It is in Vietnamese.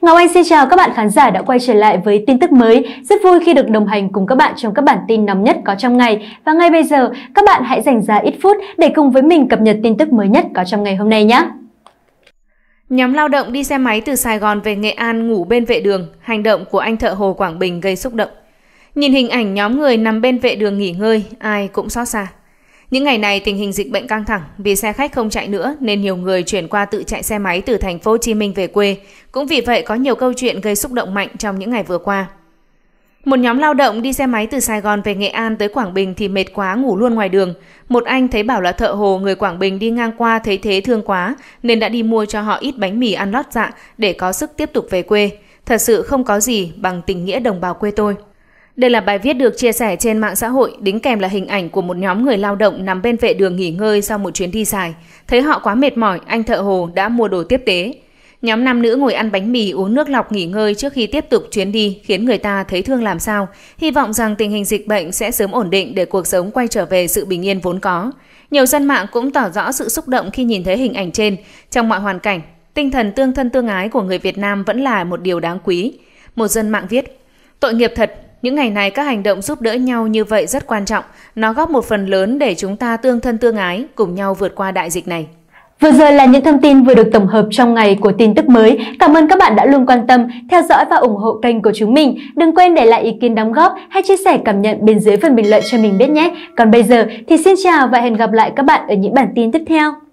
Ngọc Anh xin chào các bạn khán giả đã quay trở lại với tin tức mới. Rất vui khi được đồng hành cùng các bạn trong các bản tin nóng nhất có trong ngày. Và ngay bây giờ, các bạn hãy dành ra ít phút để cùng với mình cập nhật tin tức mới nhất có trong ngày hôm nay nhé. Nhóm lao động đi xe máy từ Sài Gòn về Nghệ An ngủ bên vệ đường, hành động của anh thợ Hồ Quảng Bình gây xúc động. Nhìn hình ảnh nhóm người nằm bên vệ đường nghỉ ngơi, ai cũng xót xa. Những ngày này tình hình dịch bệnh căng thẳng, vì xe khách không chạy nữa nên nhiều người chuyển qua tự chạy xe máy từ thành phố Hồ Chí Minh về quê. Cũng vì vậy có nhiều câu chuyện gây xúc động mạnh trong những ngày vừa qua. Một nhóm lao động đi xe máy từ Sài Gòn về Nghệ An tới Quảng Bình thì mệt quá ngủ luôn ngoài đường. Một anh thấy bảo là thợ hồ người Quảng Bình đi ngang qua thấy thế thương quá nên đã đi mua cho họ ít bánh mì ăn lót dạ để có sức tiếp tục về quê. Thật sự không có gì bằng tình nghĩa đồng bào quê tôi. Đây là bài viết được chia sẻ trên mạng xã hội, đính kèm là hình ảnh của một nhóm người lao động nằm bên vệ đường nghỉ ngơi sau một chuyến đi dài. Thấy họ quá mệt mỏi, anh thợ hồ đã mua đồ tiếp tế. Nhóm nam nữ ngồi ăn bánh mì uống nước lọc nghỉ ngơi trước khi tiếp tục chuyến đi khiến người ta thấy thương làm sao. Hy vọng rằng tình hình dịch bệnh sẽ sớm ổn định để cuộc sống quay trở về sự bình yên vốn có. Nhiều dân mạng cũng tỏ rõ sự xúc động khi nhìn thấy hình ảnh trên. Trong mọi hoàn cảnh, tinh thần tương thân tương ái của người Việt Nam vẫn là một điều đáng quý. Một dân mạng viết, tội nghiệp thật, những ngày này các hành động giúp đỡ nhau như vậy rất quan trọng, nó góp một phần lớn để chúng ta tương thân tương ái, cùng nhau vượt qua đại dịch này. Vừa rồi là những thông tin vừa được tổng hợp trong ngày của tin tức mới. Cảm ơn các bạn đã luôn quan tâm, theo dõi và ủng hộ kênh của chúng mình. Đừng quên để lại ý kiến đóng góp hay chia sẻ cảm nhận bên dưới phần bình luận cho mình biết nhé. Còn bây giờ thì xin chào và hẹn gặp lại các bạn ở những bản tin tiếp theo.